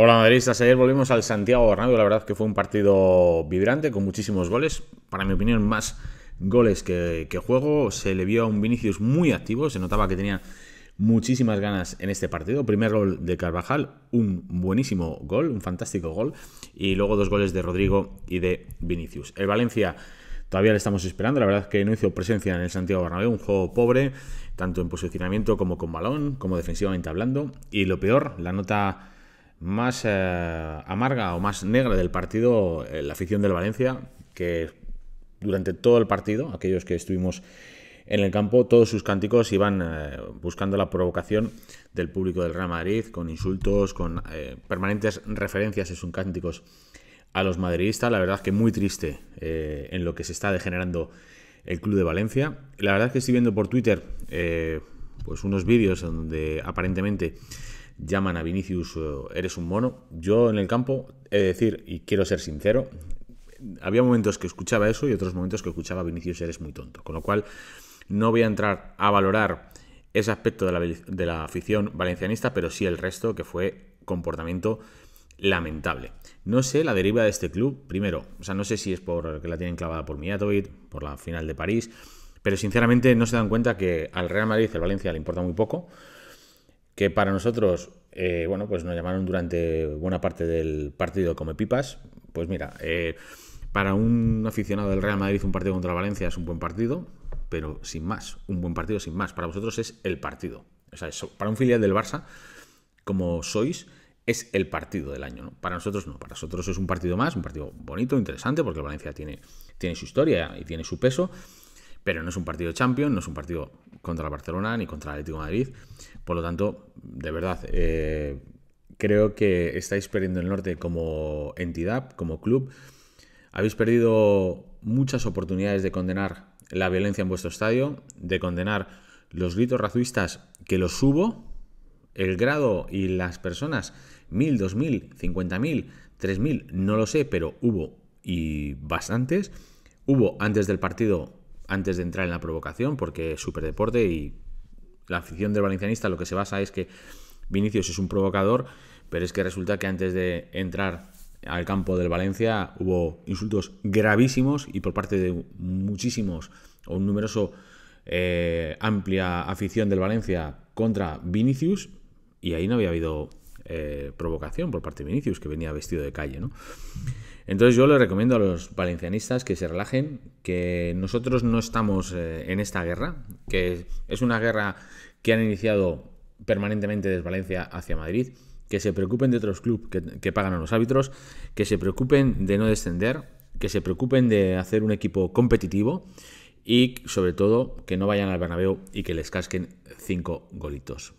Hola madridistas, ayer volvimos al Santiago Bernabéu, la verdad que fue un partido vibrante con muchísimos goles, para mi opinión más goles que, juego, se le vio a un Vinicius muy activo, se notaba que tenía muchísimas ganas en este partido, primer gol de Carvajal, un buenísimo gol, un fantástico gol, y luego dos goles de Rodrigo y de Vinicius. El Valencia todavía le estamos esperando. La verdad que no hizo presencia en el Santiago Bernabéu, un juego pobre, tanto en posicionamiento como con balón, como defensivamente hablando. Y lo peor, la nota más eh, amarga o más negra del partido, eh, la afición del Valencia, que durante todo el partido, aquellos que estuvimos en el campo, todos sus cánticos iban eh, buscando la provocación del público del Real Madrid, con insultos, con permanentes referencias en sus cánticos a los madridistas. La verdad que muy triste en lo que se está degenerando el Club de Valencia. La verdad es que estoy viendo por Twitter pues unos vídeos donde aparentemente llaman a Vinicius, eh, eres un mono. Yo en el campo, he de decir, y quiero ser sincero, había momentos que escuchaba eso y otros momentos que escuchaba Vinicius, eres muy tonto. Con lo cual, no voy a entrar a valorar ese aspecto de la, afición valencianista, pero sí el resto, que fue comportamiento lamentable. No sé la deriva de este club, primero, o sea, no sé si es por que la tienen clavada por Mijatovic, por la final de París, pero sinceramente no se dan cuenta que al Real Madrid, el Valencia le importa muy poco que para nosotros, eh, bueno, pues nos llamaron durante buena parte del partido como pipas. Pues mira, eh, para un aficionado del Real Madrid un partido contra Valencia es un buen partido, pero sin más, un buen partido sin más. Para vosotros es el partido. O sea, para un filial del Barça, como sois, es el partido del año. Para nosotros no, para nosotros es un partido más, un partido bonito, interesante, porque Valencia tiene, tiene su historia y tiene su peso, pero no es un partido champion, no es un partido contra Barcelona ni contra el Atlético Madrid. Por lo tanto, de verdad, eh, creo que estáis perdiendo el norte como entidad, como club. Habéis perdido muchas oportunidades de condenar la violencia en vuestro estadio, de condenar los gritos racistas que los hubo, el grado y las personas, mil, dos mil, cincuenta mil, tres mil, no lo sé, pero hubo y bastantes. Hubo antes del partido antes de entrar en la provocación, porque es superdeporte y la afición del valencianista lo que se basa es que Vinicius es un provocador, pero es que resulta que antes de entrar al campo del Valencia hubo insultos gravísimos y por parte de muchísimos o un numeroso eh, amplia afición del Valencia contra Vinicius y ahí no había habido eh, provocación por parte de Vinicius que venía vestido de calle, ¿no? Entonces yo les recomiendo a los valencianistas que se relajen, que nosotros no estamos eh, en esta guerra, que es una guerra que han iniciado permanentemente desde Valencia hacia Madrid, que se preocupen de otros clubes que, que, pagan a los árbitros, que se preocupen de no descender, que se preocupen de hacer un equipo competitivo y sobre todo que no vayan al Bernabéu y que les casquen cinco golitos.